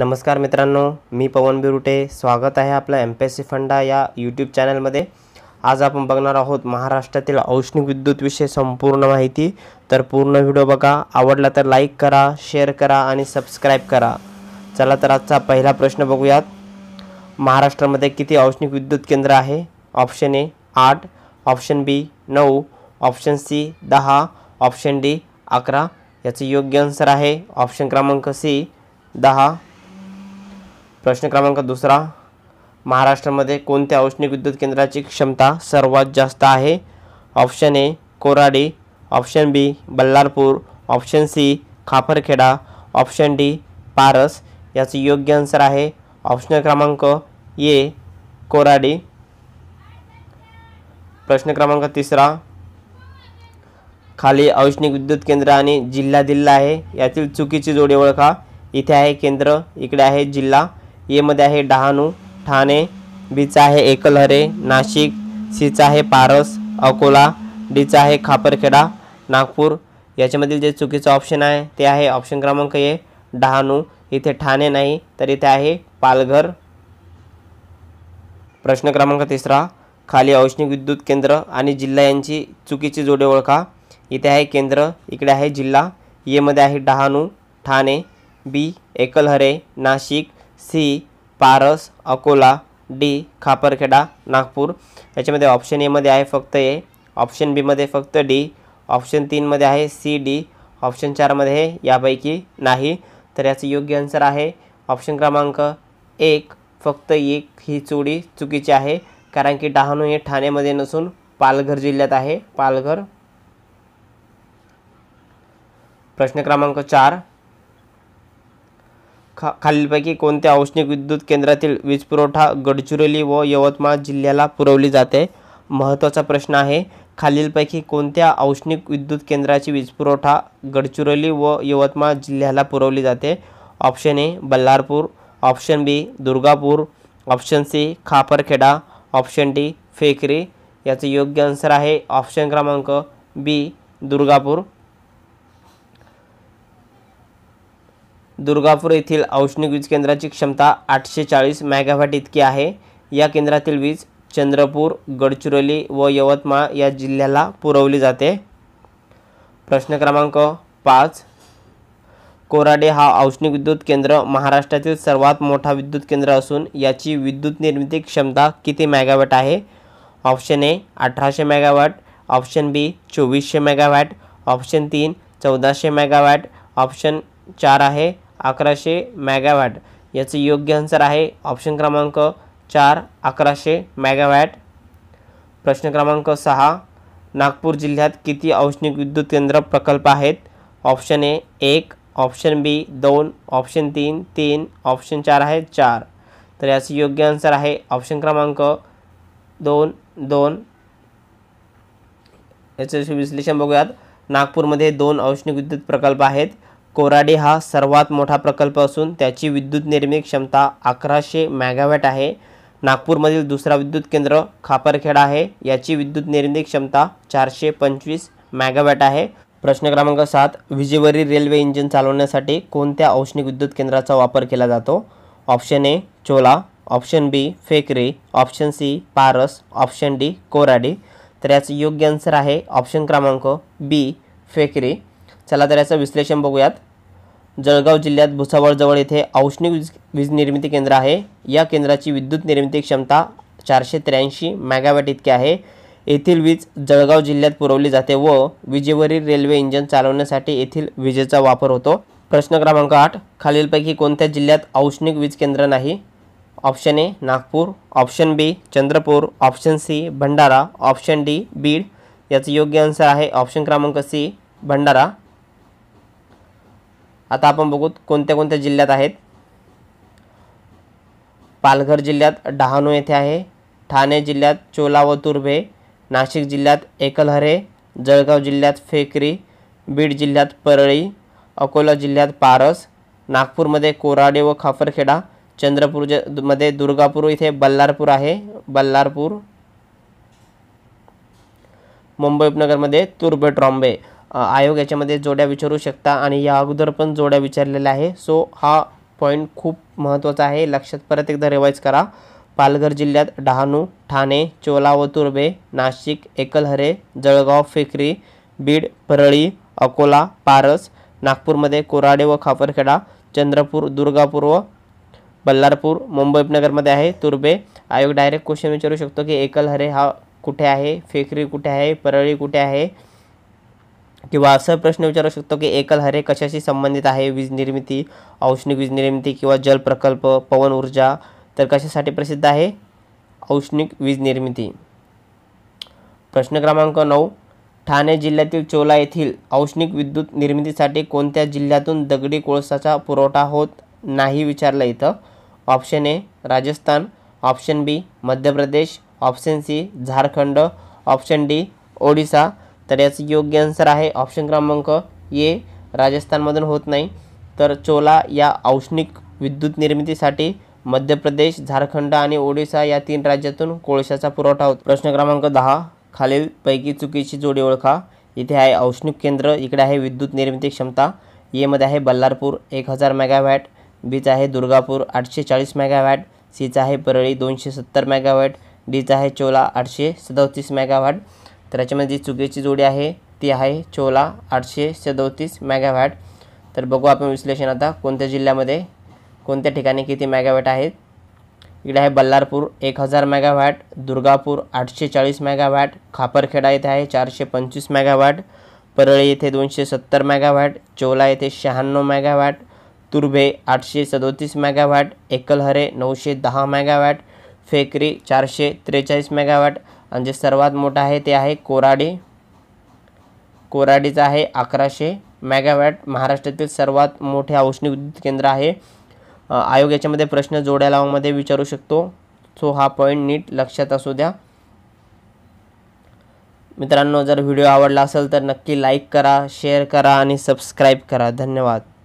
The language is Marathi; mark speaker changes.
Speaker 1: नमस्कार मित्रांनो मी पवन बिरुटे स्वागत आहे आपल्या एम पी एस सी फंडा या यूट्यूब चॅनलमध्ये आज आपण बघणार आहोत महाराष्ट्रातील औष्णिक विद्युतविषयी संपूर्ण माहिती तर पूर्ण व्हिडिओ बघा आवडला तर लाईक करा शेअर करा आणि सबस्क्राईब करा चला तर आजचा पहिला प्रश्न बघूयात महाराष्ट्रामध्ये किती औष्णिक विद्युत केंद्र आहे ऑप्शन ए आठ ऑप्शन बी नऊ ऑप्शन सी दहा ऑप्शन डी अकरा याचे योग्य आन्सर आहे ऑप्शन क्रमांक सी दहा प्रश्न क्रमांक दुसरा महाराष्ट्रामध्ये कोणत्या औष्णिक विद्युत केंद्राची क्षमता सर्वात जास्त आहे option A Koradi option B Ballarpur option C Khaperkheda option D Paras याचं योग्य आन्सर आहे ऑप्शन क्रमांक ए कोराडी प्रश्न क्रमांक तिसरा खाली औष्णिक विद्युत केंद्र आणि जिल्हा दिल्ला आहे यातील चुकीची जोडी ओळखा इथे आहे केंद्र इकडे आहे जिल्हा एमध्ये आहे डहाणू ठाणे बीचा आहे एकलहरे नाशिक सीचा आहे पारस अकोला डीचा आहे खापरखेडा नागपूर याच्यामधील जे चुकीचं ऑप्शन आहे ते आहे ऑप्शन क्रमांक आहे डहाणू इथे ठाणे नाही तर इथे आहे पालघर प्रश्न क्रमांक तिसरा खाली औष्णिक विद्युत केंद्र आणि जिल्हा यांची चुकीची जोडी ओळखा इथे आहे केंद्र इकडे आहे जिल्हा येमध्ये आहे Dahanu Thane B Eklahare Nashik C Paras Akola D Khaperkheda Nagpur याच्यामध्ये ऑप्शन एमध्ये आहे फक्त ए ऑप्शन बीमध्ये फक्त डी ऑप्शन तीनमध्ये आहे सी डी ऑप्शन चारमध्ये यापैकी नाही तर याचं योग्य आन्सर आहे ऑप्शन क्रमांक एक फक्त एक ही जोडी चुकीची आहे कारण की डहाणू हे ठाण्यामध्ये नसून पालघर जिल्ह्यात आहे पालघर प्रश्न क्रमांक चार खा खालीलपैकी कोणत्या औष्णिक विद्युत केंद्रातील वीज पुरवठा गडचिरोली व यवतमाळ जिल्ह्याला पुरवली जाते महत्त्वाचा प्रश्न आहे खालीलपैकी कोणत्या औष्णिक विद्युत केंद्राची वीज पुरवठा गडचिरोली व यवतमाळ जिल्ह्याला पुरवली जाते option A Ballarpur option B Durgapur option C Khaperkheda option D Fekri याचं योग्य आन्सर आहे ऑप्शन क्रमांक बी दुर्गापूर दुर्गापूर येथील औष्णिक वीज केंद्राची क्षमता आठशे चाळीस मॅगावॅट इतकी आहे या केंद्रातील वीज चंद्रपूर गडचिरोली व यवतमाळ या जिल्ह्याला पुरवली जाते प्रश्न क्रमांक पाच कोराडे हा औष्णिक विद्युत केंद्र महाराष्ट्रातील सर्वात मोठा विद्युत केंद्र असून याची विद्युत निर्मिती क्षमता किती मॅगावॅट आहे ऑप्शन ए अठराशे मेगावॅट ऑप्शन बी चोवीसशे मेगावॅट ऑप्शन तीन चौदाशे मेगावॅट ऑप्शन चार आहे अकराशे मॅगावॅट याचं योग्य आन्सर आहे ऑप्शन क्रमांक चार अकराशे मॅगावॅट प्रश्न क्रमांक सहा नागपूर जिल्ह्यात किती औष्णिक विद्युत केंद्र प्रकल्प आहेत ऑप्शन ए एक ऑप्शन बी दोन ऑप्शन तीन तीन ऑप्शन चार आहे चार तर याचं योग्य आन्सर आहे ऑप्शन क्रमांक दोन दोन याचं विश्लेषण बघूयात नागपूरमध्ये दोन औष्णिक विद्युत प्रकल्प आहेत कोराडे हा सर्वात मोठा प्रकल्प असून त्याची विद्युत निर्मिती क्षमता अकराशे मॅगावॅट आहे नागपूरमधील दुसरा विद्युत केंद्र खापरखेडा आहे याची विद्युत निर्मिती क्षमता चारशे पंचवीस मॅगावॅट आहे प्रश्न क्रमांक सात विजेवरील रेल्वे इंजिन चालवण्यासाठी कोणत्या औष्णिक विद्युत केंद्राचा वापर केला जातो option A Chola option B Fekri option C Paras option D Koradi तर याचं योग्य आन्सर आहे ऑप्शन क्रमांक बी फेकरी चला तर याचं विश्लेषण बघूयात जळगाव जिल्ह्यात भुसावळजवळ येथे औष्णिक वीज वीज निर्मिती केंद्र आहे या केंद्राची विद्युत निर्मिती क्षमता चारशे त्र्याऐंशी मॅगावॅट इतकी आहे येथील वीज जळगाव जिल्ह्यात पुरवली जाते व विजेवरील रेल्वे इंजन चालवण्यासाठी येथील विजेचा वापर होतो प्रश्न क्रमांक आठ खालीलपैकी कोणत्या जिल्ह्यात औष्णिक वीज केंद्र नाही option A Nagpur option B Chandrapur option C Bhandara option D Beed याचं योग्य आन्सर आहे ऑप्शन क्रमांक सी भंडारा आता आपण बघू कोणत्या कोणत्या जिल्ह्यात आहेत पालघर जिल्ह्यात डहाणू येथे आहे ठाणे जिल्ह्यात चोला व तुर्भे नाशिक जिल्ह्यात एकलहरे जळगाव जिल्ह्यात फेकरी बीड जिल्ह्यात परळी अकोला जिल्ह्यात पारस नागपूरमध्ये कोराडे व खाफरखेडा चंद्रपूर मध्ये दुर्गापूर इथे बल्लारपूर आहे बल्लारपूर मुंबई उपनगरमध्ये तुर्बे ट्रॉम्बे आयोग याच्यामध्ये जोड्या विचारू शकता आणि या अगोदर पण जोड्या विचारलेल्या आहे सो हा पॉईंट खूप महत्त्वाचा आहे लक्षात परत एकदा रिवाईज करा पालघर जिल्ह्यात डहाणू ठाणे चोला व तुर्बे नाशिक एकलहरे जळगाव फेकरी बीड परळी अकोला पारस नागपूरमध्ये कोराडे व खापरखेडा चंद्रपूर दुर्गापूर व बल्लारपूर मुंबई उपनगरमध्ये आहे तुर्बे आयोग डायरेक्ट क्वेश्चन विचारू शकतो की एकलहरे हा कुठे आहे फेकरी कुठे आहे परळी कुठे आहे किंवा असं प्रश्न विचारू शकतो की एकल हरे कशाशी संबंधित आहे वीज निर्मिती औष्णिक वीज निर्मिती किंवा जल प्रकल्प पवन ऊर्जा तर कशासाठी प्रसिद्ध आहे औष्णिक वीज निर्मिती प्रश्न क्रमांक नऊ ठाणे जिल्ह्यातील चोला येथील औष्णिक विद्युत निर्मितीसाठी कोणत्या जिल्ह्यातून दगडी कोळसाचा पुरवठा होत नाही विचारलं इथं option A Rajasthan option B Madhya Pradesh option C Jharkhand option D Odisha तर याचं योग्य आन्सर आहे ऑप्शन क्रमांक ए राजस्थानमधून होत नाही तर चोला या औष्णिक विद्युत निर्मितीसाठी मध्य प्रदेश झारखंड आणि ओडिसा या तीन राज्यातून कोळशाचा पुरवठा होतो प्रश्न क्रमांक दहा खालीलपैकी चुकीची जोडी ओळखा इथे आहे औष्णिक केंद्र इकडे आहे विद्युत निर्मिती क्षमता एमध्ये आहे बल्लारपूर एक हजार मेगावॅट बीचं आहे दुर्गापूर आठशे चाळीस मेगावॅट सीचं आहे परळी दोनशे सत्तर मेगावॅट डीचा आहे चोला आठशे सदतीस मेगावॅट तर याच्यामध्ये जी चुकीची जोडी आहे ती आहे चोला आठशे सदोतीस मॅगावॅट तर बघू आपण विश्लेषण आता कोणत्या जिल्ह्यामध्ये कोणत्या ठिकाणी किती मॅगावॅट आहेत इकडे आहे बल्लारपूर एक हजार मेगावॅट दुर्गापूर आठशे चाळीस मॅगावॅट खापरखेडा येथे आहे चारशे पंचवीस मॅगावॅट परळी येथे दोनशे सत्तर मॅगावॅट चोला येथे शहाण्णव मॅगावॅट तुर्भे आठशे सदोतीस मेगावॅट एकलहरे नऊशे दहा मॅगावॅट फेकरी चारशे त्रेचाळीस मॅगावॅट आणि जे सर्वात मोठं आहे ते आहे कोराडी कोराडीचं आहे अकराशे मॅगावॅट महाराष्ट्रातील सर्वात मोठे औष्णिक विद्युत केंद्र आहे आयोग याच्यामध्ये प्रश्न जोड्या लावामध्ये विचारू शकतो सो हा पॉईंट नीट लक्षात असू द्या मित्रांनो जर व्हिडिओ आवडला असेल तर नक्की लाईक करा शेअर करा आणि सबस्क्राईब करा धन्यवाद